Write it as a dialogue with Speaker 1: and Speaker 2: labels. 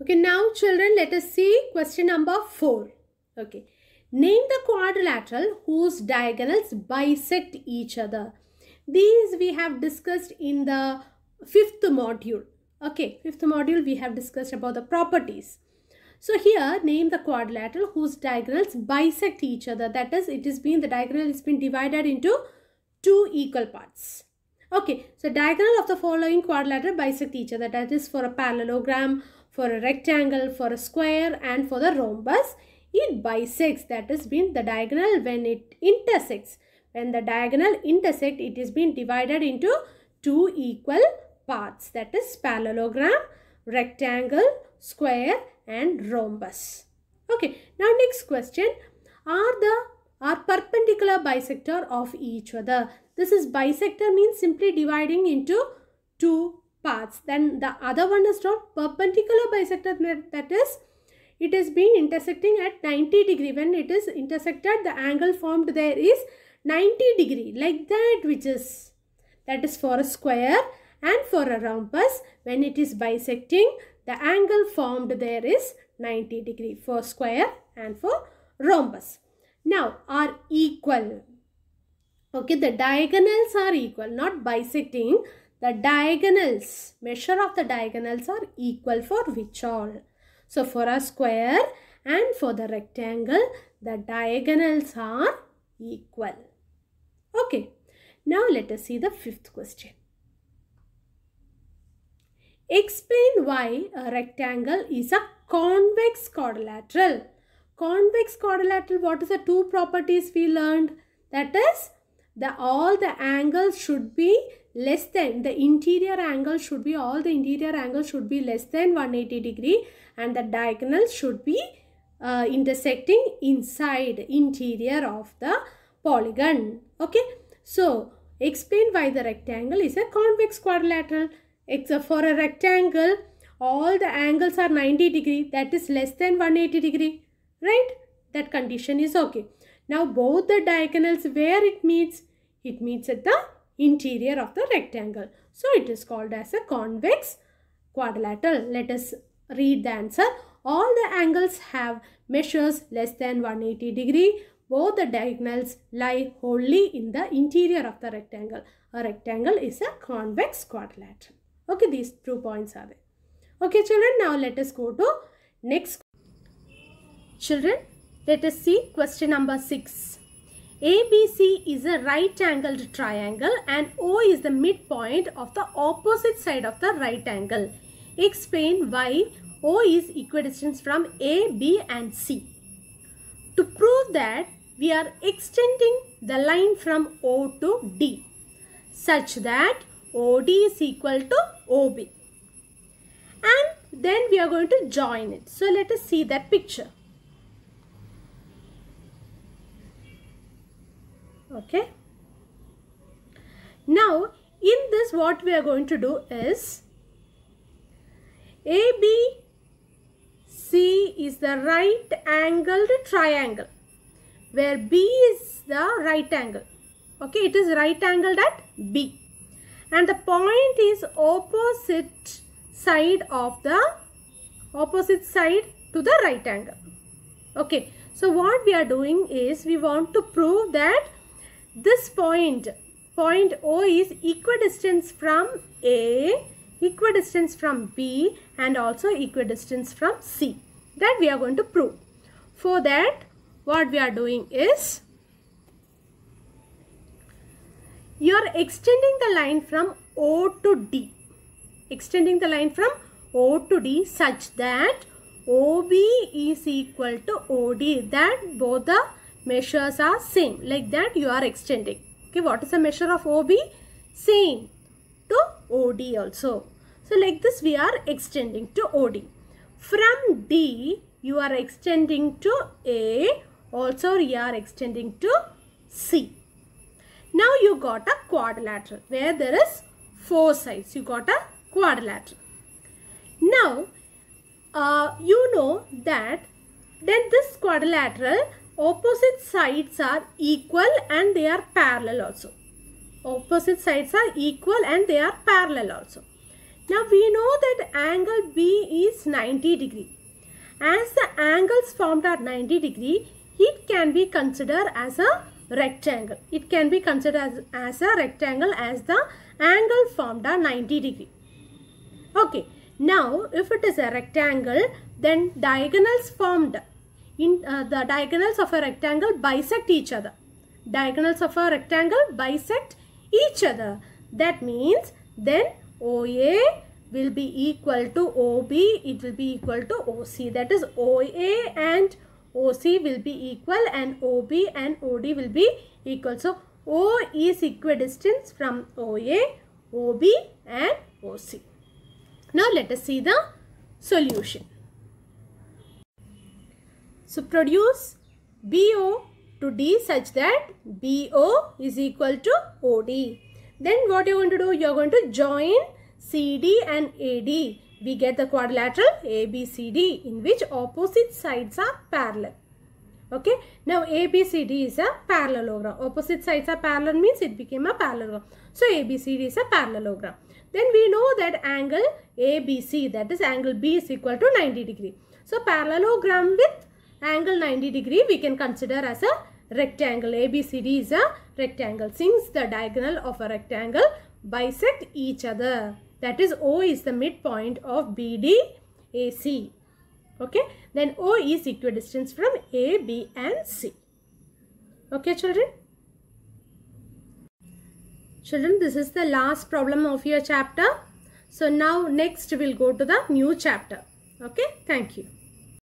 Speaker 1: Okay, now children, let us see question number 4. Okay, name the quadrilateral whose diagonals bisect each other. These we have discussed in the fifth module. Okay, fifth module we have discussed about the properties. So here name the quadrilateral whose diagonals bisect each other. That is, it has been the diagonal has been divided into two equal parts. Okay, so diagonal of the following quadrilateral bisect each other. That is for a parallelogram, for a rectangle, for a square and for the rhombus, it bisects that is been the diagonal when it intersects. When the diagonal intersect, it is being divided into two equal parts that is parallelogram, rectangle, square and rhombus. Okay, now next question. Are the are perpendicular bisector of each other? This is bisector means simply dividing into two paths then the other one is called perpendicular bisector that is it is being intersecting at 90 degree when it is intersected the angle formed there is 90 degree like that which is that is for a square and for a rhombus when it is bisecting the angle formed there is 90 degree for square and for rhombus now are equal okay the diagonals are equal not bisecting the diagonals, measure of the diagonals are equal for which all. So for a square and for the rectangle, the diagonals are equal. Okay, now let us see the fifth question. Explain why a rectangle is a convex quadrilateral. Convex quadrilateral, what is the two properties we learned? That is, the, all the angles should be less than the interior angle should be all the interior angles should be less than 180 degree and the diagonal should be uh, intersecting inside interior of the polygon okay so explain why the rectangle is a convex quadrilateral except for a rectangle all the angles are 90 degree that is less than 180 degree right that condition is okay now both the diagonals where it meets it meets at the interior of the rectangle. So it is called as a convex quadrilateral. Let us read the answer. All the angles have measures less than 180 degree. Both the diagonals lie wholly in the interior of the rectangle. A rectangle is a convex quadrilateral. Okay, these two points are there. Okay, children, now let us go to next. Children, let us see question number 6. ABC is a right angled triangle and O is the midpoint of the opposite side of the right angle. Explain why O is equidistant from A, B and C. To prove that, we are extending the line from O to D such that OD is equal to OB. And then we are going to join it. So let us see that picture. okay now in this what we are going to do is ABC is the right angled triangle where B is the right angle okay it is right angled at B and the point is opposite side of the opposite side to the right angle okay so what we are doing is we want to prove that this point, point O is equidistance from A, equidistance from B and also equidistance from C. That we are going to prove. For that, what we are doing is, you are extending the line from O to D. Extending the line from O to D such that OB is equal to OD. That both the measures are same like that you are extending okay what is the measure of OB same to OD also so like this we are extending to OD from D you are extending to A also we are extending to C now you got a quadrilateral where there is four sides you got a quadrilateral now uh, you know that then this quadrilateral opposite sides are equal and they are parallel also. Opposite sides are equal and they are parallel also. Now we know that angle B is 90 degree. As the angles formed are 90 degree, it can be considered as a rectangle. It can be considered as, as a rectangle as the angle formed are 90 degree. Okay. Now, if it is a rectangle, then diagonals formed in uh, the diagonals of a rectangle bisect each other diagonals of a rectangle bisect each other that means then oa will be equal to ob it will be equal to oc that is oa and oc will be equal and ob and od will be equal so o is equidistant from oa ob and oc now let us see the solution so produce BO to D such that BO is equal to OD. Then what you're going to do? You're going to join CD and AD. We get the quadrilateral ABCD in which opposite sides are parallel. Okay. Now ABCD is a parallelogram. Opposite sides are parallel means it became a parallelogram. So ABCD is a parallelogram. Then we know that angle ABC that is angle B is equal to 90 degree. So parallelogram with angle 90 degree we can consider as a rectangle. ABCD is a rectangle. Since the diagonal of a rectangle bisect each other. That is O is the midpoint of BD AC. Okay. Then O is equidistance from A, B and C. Okay children. Children this is the last problem of your chapter. So now next we'll go to the new chapter. Okay. Thank you.